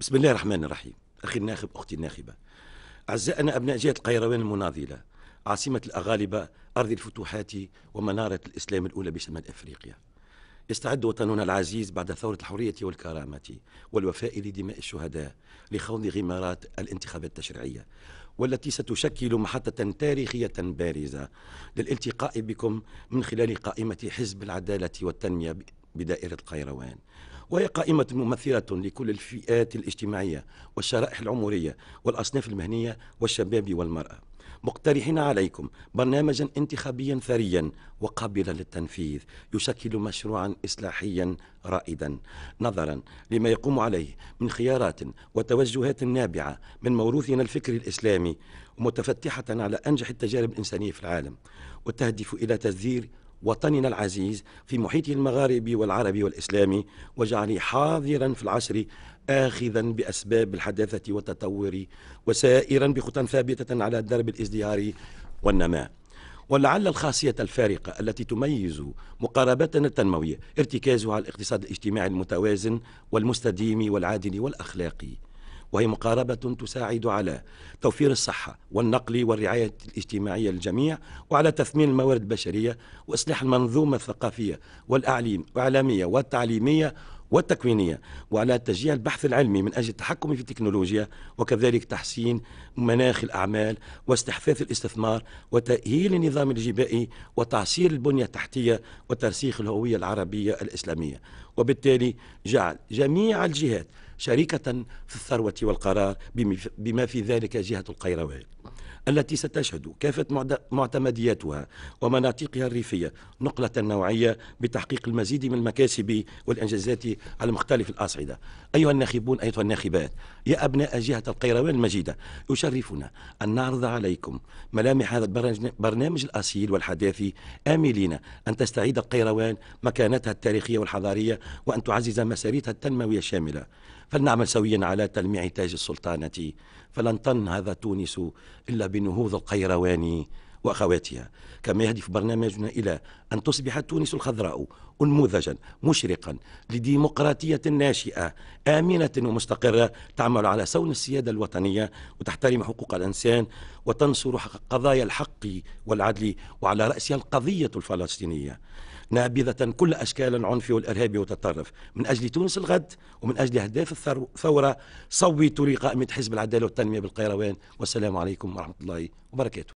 بسم الله الرحمن الرحيم أخي الناخب أختي الناخبة أعزائنا أبناء جهة القيروان المناضلة عاصمة الأغالبة أرض الفتوحات ومنارة الإسلام الأولى بشمال أفريقيا يستعد وطننا العزيز بعد ثورة الحرية والكرامة والوفاء لدماء الشهداء لخوض غمارات الانتخابات التشريعية والتي ستشكل محطة تاريخية بارزة للالتقاء بكم من خلال قائمة حزب العدالة والتنمية بدائرة القيروان وهي قائمة ممثلة لكل الفئات الاجتماعية والشرائح العمرية والأصناف المهنية والشباب والمرأة مقترحين عليكم برنامجا انتخابيا ثريا وقابلا للتنفيذ يشكل مشروعا اصلاحيا رائدا نظرا لما يقوم عليه من خيارات وتوجهات نابعه من موروثنا الفكري الاسلامي ومتفتحه على انجح التجارب الانسانيه في العالم وتهدف الى تسدير وطننا العزيز في محيطه المغاربي والعربي والإسلامي وجعله حاضرا في العصر آخذا بأسباب الحداثة والتطور وسائرا بخطى ثابتة على درب الازدهار والنماء ولعل الخاصية الفارقة التي تميز مقاربتنا التنموية ارتكازها على الاقتصاد الاجتماعي المتوازن والمستديم والعادل والأخلاقي وهي مقاربة تساعد على توفير الصحة والنقل والرعاية الاجتماعية للجميع وعلى تثمين الموارد البشرية وإصلاح المنظومة الثقافية والأعليم والإعلامية والتعليمية والتكوينية وعلى تشجيع البحث العلمي من أجل التحكم في التكنولوجيا وكذلك تحسين مناخ الأعمال واستحثاث الاستثمار وتأهيل النظام الجبائي وتعصير البنية التحتية وترسيخ الهوية العربية الإسلامية وبالتالي جعل جميع الجهات شريكة في الثروة والقرار بما في ذلك جهة القيروان التي ستشهد كافة معتمدياتها ومناطقها الريفية نقلة نوعية بتحقيق المزيد من المكاسب والإنجازات على مختلف الأصعدة أيها الناخبون أيها الناخبات يا أبناء جهة القيروان المجيدة يشرفنا أن نعرض عليكم ملامح هذا البرنامج الأصيل والحداثي آملين أن تستعيد القيروان مكانتها التاريخية والحضارية وأن تعزز مساريتها التنموية الشاملة فلنعمل سويا على تلميع تاج السلطانة فلن تنهض تونس إلا بنهوض القيروان واخواتها كما يهدف برنامجنا الى ان تصبح تونس الخضراء انموذجا مشرقا لديمقراطيه ناشئه امنه ومستقره تعمل على صون السياده الوطنيه وتحترم حقوق الانسان وتنصر قضايا الحق والعدل وعلى راسها القضيه الفلسطينيه نابذة كل أشكال العنف والإرهاب والتطرف من أجل تونس الغد ومن أجل أهداف الثورة صوتوا لقائمة حزب العدالة والتنمية بالقيروان والسلام عليكم ورحمة الله وبركاته